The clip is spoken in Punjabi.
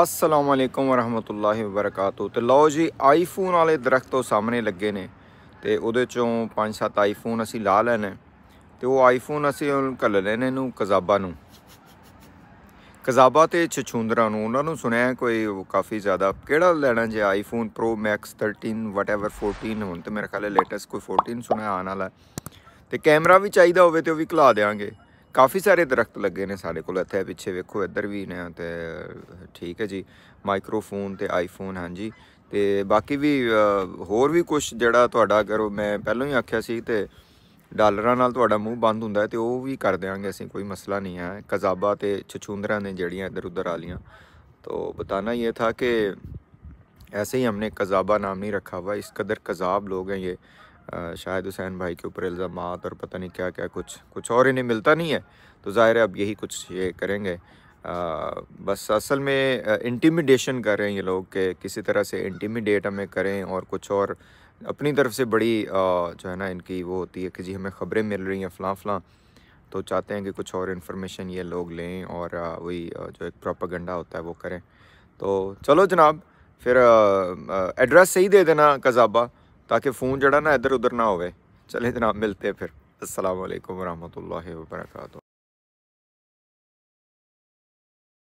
ਅਸਲਾਮ ਅਲੈਕੁਮ ਵਰਹਮਤੁਲਲਾਹਿ ਵਬਰਕਾਤੂ ਤੇ ਲਓ ਜੀ ਆਈਫੋਨ ਵਾਲੇ ਦਰਖਤੋਂ ਸਾਹਮਣੇ ਲੱਗੇ ਨੇ ਤੇ ਉਹਦੇ ਚੋਂ 5-7 ਆਈਫੋਨ ਅਸੀਂ ਲਾ ਲੈਣੇ ਤੇ ਉਹ ਆਈਫੋਨ ਅਸੀਂ ਕੱਲ ਲੈਣੇ ਨੂੰ ਕਜ਼ਾਬਾ ਨੂੰ ਕਜ਼ਾਬਾ ਤੇ ਚਚੁੰਦਰਾ ਨੂੰ ਉਹਨਾਂ ਨੂੰ ਸੁਣਿਆ ਕੋਈ ਕਾਫੀ ਜ਼ਿਆਦਾ ਕਿਹੜਾ ਲੈਣਾ ਜੇ ਆਈਫੋਨ ਪ੍ਰੋ ਮੈਕਸ 13 ਵਟਐਵਰ 14 ਹੁਣ ਤੇ ਮੇਰੇ ਖਿਆਲ ਲੇਟੈਸਟ ਕੋਈ 14 ਸੁਣਿਆ ਆਣ ਵਾਲਾ ਤੇ ਕੈਮਰਾ ਵੀ ਚਾਹੀਦਾ ਹੋਵੇ ਤੇ ਉਹ ਵੀ ਖਲਾ ਦੇਾਂਗੇ ਕਾਫੀ ਸਾਰੇ ਦਰਖਤ ਲੱਗੇ ਨੇ ਸਾਡੇ ਕੋਲ ਇੱਥੇ ਪਿੱਛੇ ਵੇਖੋ ਇੱਧਰ ਵੀ ਨੇ ਤੇ ਠੀਕ ਹੈ ਜੀ ਮਾਈਕਰੋਫੋਨ ਤੇ ਆਈਫੋਨ ਹਾਂਜੀ ਤੇ ਬਾਕੀ ਵੀ ਹੋਰ ਵੀ ਕੁਝ ਜਿਹੜਾ ਤੁਹਾਡਾ ਕਰੋ ਮੈਂ ਪਹਿਲਾਂ ਹੀ ਆਖਿਆ ਸੀ ਤੇ ਡਾਲਰਾਂ ਨਾਲ ਤੁਹਾਡਾ ਮੂੰਹ ਬੰਦ ਹੁੰਦਾ ਤੇ ਉਹ ਵੀ ਕਰ ਦੇਵਾਂਗੇ ਅਸੀਂ ਕੋਈ ਮਸਲਾ ਨਹੀਂ ਹੈ ਕਜ਼ਾਬਾ ਤੇ ਚਚੁੰਦਰਾਂ ਨੇ ਜਿਹੜੀਆਂ ਇੱਧਰ ਉੱਧਰ ਆਲੀਆਂ ਤੋਂ ਬਤਾਨਾ ਇਹ ਥਾ ਕਿ ਐਸੇ ਹੀ ਹਮਨੇ ਕਜ਼ਾਬਾ ਨਾਮ ਨਹੀਂ ਰੱਖਾ ਵਾ ਇਸ ਕਦਰ ਕਜ਼ਾਬ ਲੋਗ ਹੈ ਇਹ शायद हुसैन भाई के ऊपर इल्ज़ाम और पता नहीं क्या क्या कुछ कुछ और इन्हें मिलता नहीं है तो ज़ाहिर है अब यही कुछ ये करेंगे आ, बस असल में इंटिमिडेशन कर रहे हैं ये लोग कि किसी तरह से इंटिमिडेट हमें करें और कुछ और अपनी तरफ से बड़ी आ, जो है ना इनकी वो होती है कि जी हमें ख़बरें मिल रही हैं फ़लाँ फ़लाँ तो चाहते हैं कि कुछ और इन्फॉर्मेशन ये लोग लें और वही जो एक प्रॉपरगंडा होता है वो करें तो चलो जनाब फिर एड्रेस सही दे देना कज़ाबा ਤਾਂ ਕਿ ਫੋਨ ਜਿਹੜਾ ਨਾ ਇੱਧਰ ਉੱਧਰ ਨਾ ਹੋਵੇ ਚਲੇ ਜਨਾਬ ਮਿਲਤੇ ਫਿਰ ਅਸਲਾਮੁਅਲੈਕੁਮ ਰਹਿਮਤੁਲਲਾਹਿ ਵਬਰਕਾਤਹੁ